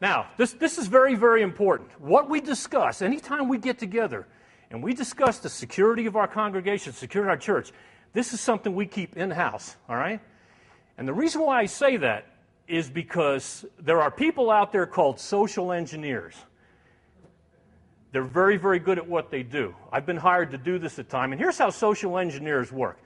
Now, this, this is very, very important. What we discuss, anytime we get together and we discuss the security of our congregation, security of our church, this is something we keep in house, all right? And the reason why I say that is because there are people out there called social engineers. They're very, very good at what they do. I've been hired to do this at time, and here's how social engineers work.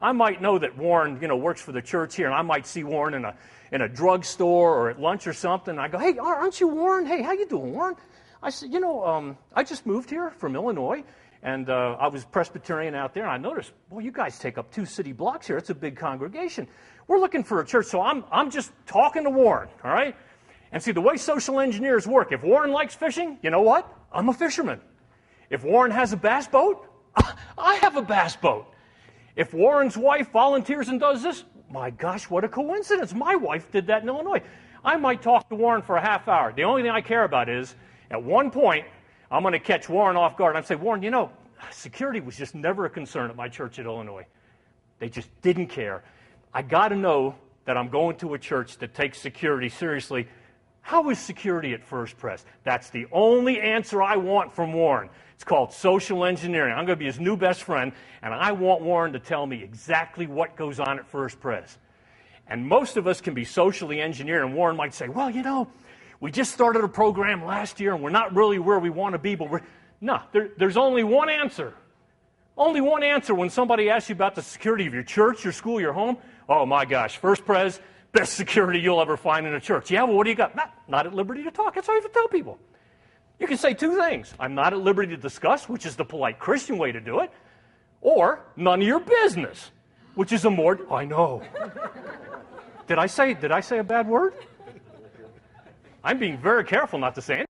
I might know that Warren, you know, works for the church here, and I might see Warren in a in a drugstore or at lunch or something. I go, hey, aren't you Warren? Hey, how you doing, Warren? I said, you know, um, I just moved here from Illinois, and uh, I was Presbyterian out there, and I noticed, well, you guys take up two city blocks here. It's a big congregation. We're looking for a church, so I'm I'm just talking to Warren, all right? And see, the way social engineers work, if Warren likes fishing, you know what? I'm a fisherman. If Warren has a bass boat, I have a bass boat. If Warren's wife volunteers and does this, my gosh, what a coincidence. My wife did that in Illinois. I might talk to Warren for a half hour. The only thing I care about is at one point, I'm going to catch Warren off guard. I'm Warren, you know, security was just never a concern at my church at Illinois. They just didn't care. I got to know that I'm going to a church that takes security seriously how is security at First Press? That's the only answer I want from Warren. It's called social engineering. I'm going to be his new best friend, and I want Warren to tell me exactly what goes on at First Press. And most of us can be socially engineered, and Warren might say, Well, you know, we just started a program last year, and we're not really where we want to be, but we're. No, there, there's only one answer. Only one answer when somebody asks you about the security of your church, your school, your home. Oh my gosh, First Pres, best security you'll ever find in a church. Yeah, well, what do you got? Not, not at liberty to talk. That's how you tell people. You can say two things I'm not at liberty to discuss, which is the polite Christian way to do it, or none of your business, which is a more, I know. did I say, did I say a bad word? I'm being very careful not to say anything.